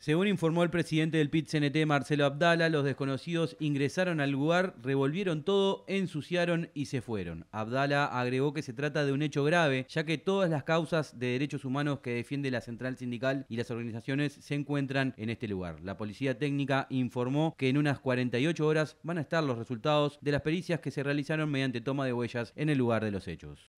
Según informó el presidente del PIT-CNT, Marcelo Abdala, los desconocidos ingresaron al lugar, revolvieron todo, ensuciaron y se fueron. Abdala agregó que se trata de un hecho grave, ya que todas las causas de derechos humanos que defiende la central sindical y las organizaciones se encuentran en este lugar. La policía técnica informó que en unas 48 horas van a estar los resultados de las pericias que se realizaron mediante toma de huellas en el lugar de los hechos.